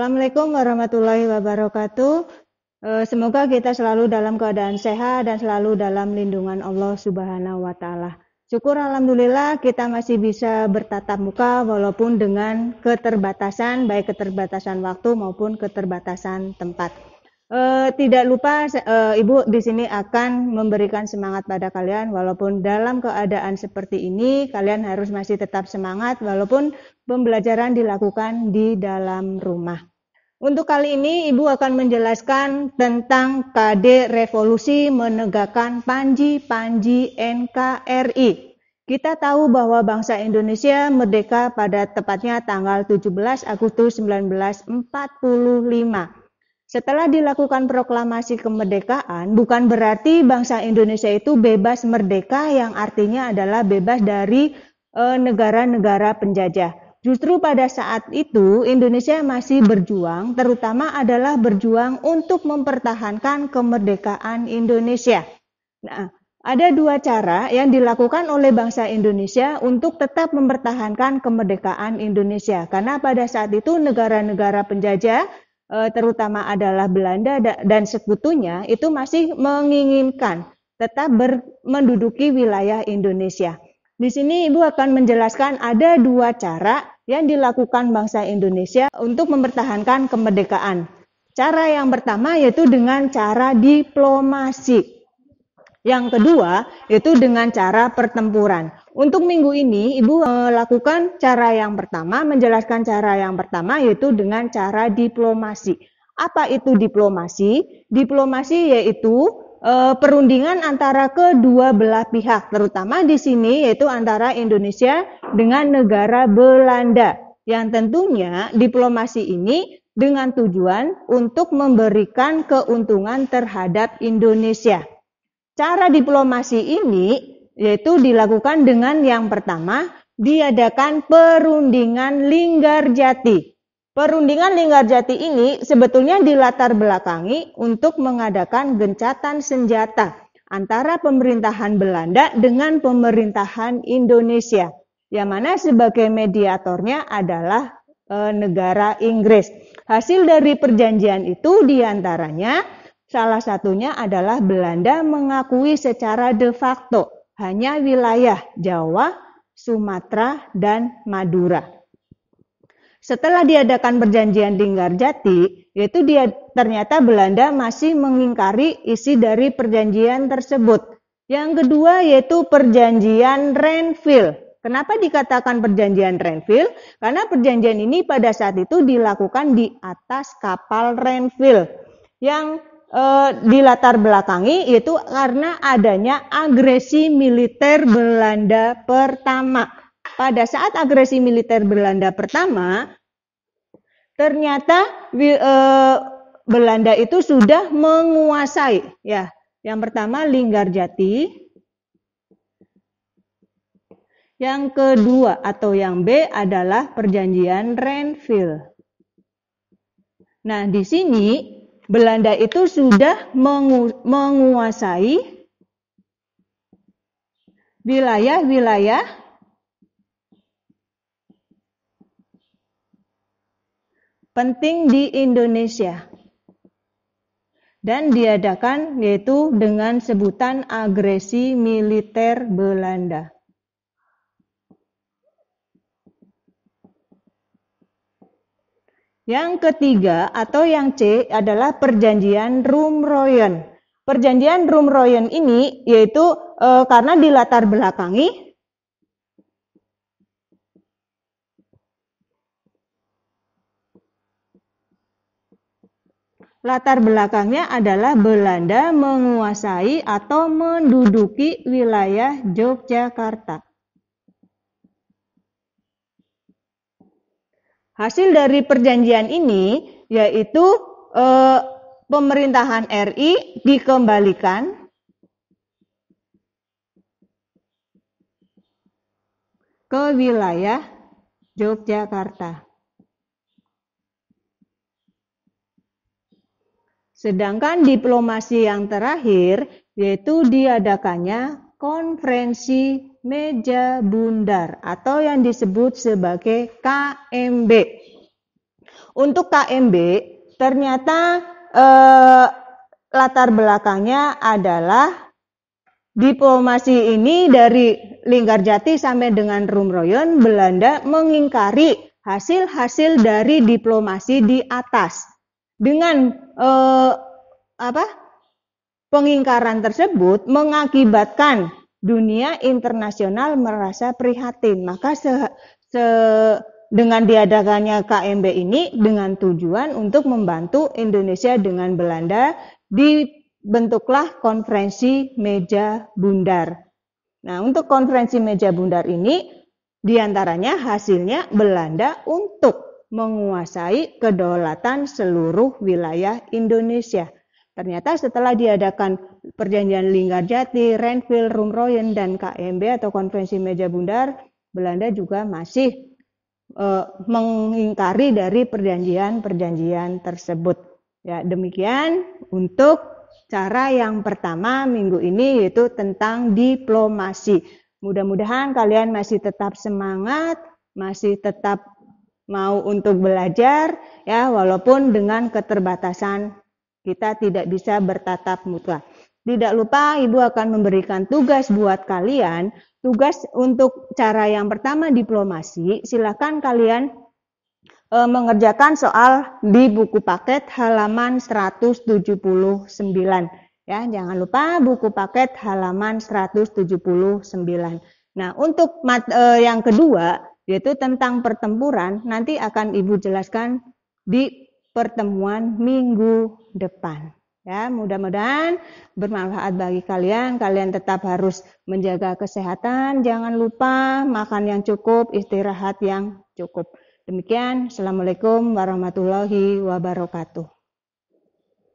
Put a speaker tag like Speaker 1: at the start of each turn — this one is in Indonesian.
Speaker 1: Assalamualaikum warahmatullahi wabarakatuh. Eh, semoga kita selalu dalam keadaan sehat dan selalu dalam lindungan Allah Subhanahu wa taala. Syukur alhamdulillah kita masih bisa bertatap muka walaupun dengan keterbatasan baik keterbatasan waktu maupun keterbatasan tempat. Eh, tidak lupa eh, Ibu di sini akan memberikan semangat pada kalian walaupun dalam keadaan seperti ini kalian harus masih tetap semangat walaupun pembelajaran dilakukan di dalam rumah. Untuk kali ini Ibu akan menjelaskan tentang KD Revolusi Menegakkan Panji-Panji NKRI. Kita tahu bahwa bangsa Indonesia merdeka pada tepatnya tanggal 17 Agustus 1945. Setelah dilakukan proklamasi kemerdekaan, bukan berarti bangsa Indonesia itu bebas merdeka yang artinya adalah bebas dari eh, negara-negara penjajah Justru pada saat itu Indonesia masih berjuang, terutama adalah berjuang untuk mempertahankan kemerdekaan Indonesia. Nah, ada dua cara yang dilakukan oleh bangsa Indonesia untuk tetap mempertahankan kemerdekaan Indonesia. Karena pada saat itu negara-negara penjajah, eh, terutama adalah Belanda dan sekutunya, itu masih menginginkan tetap menduduki wilayah Indonesia. Di sini Ibu akan menjelaskan ada dua cara yang dilakukan bangsa Indonesia untuk mempertahankan kemerdekaan. Cara yang pertama yaitu dengan cara diplomasi. Yang kedua yaitu dengan cara pertempuran. Untuk minggu ini Ibu eh, melakukan cara yang pertama, menjelaskan cara yang pertama yaitu dengan cara diplomasi. Apa itu diplomasi? Diplomasi yaitu Eh, perundingan antara kedua belah pihak, terutama di sini yaitu antara Indonesia dengan negara Belanda. Yang tentunya diplomasi ini dengan tujuan untuk memberikan keuntungan terhadap Indonesia. Cara diplomasi ini yaitu dilakukan dengan yang pertama diadakan perundingan linggar jati Perundingan Linggarjati ini sebetulnya dilatar belakangi untuk mengadakan gencatan senjata antara pemerintahan Belanda dengan pemerintahan Indonesia, yang mana sebagai mediatornya adalah e, negara Inggris. Hasil dari perjanjian itu diantaranya salah satunya adalah Belanda mengakui secara de facto hanya wilayah Jawa, Sumatera, dan Madura. Setelah diadakan perjanjian Linggarjati, yaitu dia ternyata Belanda masih mengingkari isi dari perjanjian tersebut. Yang kedua yaitu perjanjian Renville. Kenapa dikatakan perjanjian Renville? Karena perjanjian ini pada saat itu dilakukan di atas kapal Renville yang e, eh, dilatar belakangi itu karena adanya agresi militer Belanda pertama pada saat agresi militer Belanda pertama, ternyata eh, Belanda itu sudah menguasai ya. Yang pertama Linggarjati, yang kedua atau yang B adalah perjanjian Renville. Nah, di sini Belanda itu sudah mengu menguasai wilayah-wilayah penting di Indonesia dan diadakan yaitu dengan sebutan agresi militer Belanda. Yang ketiga atau yang C adalah perjanjian Rumroyen. Perjanjian Rumroyen ini yaitu e, karena dilatar belakangi Latar belakangnya adalah Belanda menguasai atau menduduki wilayah Yogyakarta. Hasil dari perjanjian ini yaitu eh, pemerintahan RI dikembalikan ke wilayah Yogyakarta. Sedangkan diplomasi yang terakhir yaitu diadakannya konferensi meja bundar atau yang disebut sebagai KMB. Untuk KMB ternyata eh, latar belakangnya adalah diplomasi ini dari Linggarjati sampai dengan Rumroyon Belanda mengingkari hasil-hasil dari diplomasi di atas dengan eh, apa pengingkaran tersebut mengakibatkan dunia internasional merasa prihatin. Maka se, se dengan diadakannya KMB ini dengan tujuan untuk membantu Indonesia dengan Belanda dibentuklah konferensi meja bundar. Nah, untuk konferensi meja bundar ini diantaranya hasilnya Belanda untuk menguasai kedaulatan seluruh wilayah Indonesia. Ternyata setelah diadakan perjanjian Linggarjati, Renville, Rumroyen, dan KMB atau Konvensi Meja Bundar, Belanda juga masih e, mengingkari dari perjanjian-perjanjian tersebut. Ya, demikian untuk cara yang pertama minggu ini yaitu tentang diplomasi. Mudah-mudahan kalian masih tetap semangat, masih tetap mau untuk belajar ya walaupun dengan keterbatasan kita tidak bisa bertatap muka. Tidak lupa Ibu akan memberikan tugas buat kalian, tugas untuk cara yang pertama diplomasi, silakan kalian e, mengerjakan soal di buku paket halaman 179 ya. Jangan lupa buku paket halaman 179. Nah, untuk mat, e, yang kedua yaitu tentang pertempuran nanti akan Ibu jelaskan di pertemuan minggu depan. Ya, mudah-mudahan bermanfaat bagi kalian. Kalian tetap harus menjaga kesehatan, jangan lupa makan yang cukup, istirahat yang cukup. Demikian, Assalamualaikum warahmatullahi wabarakatuh.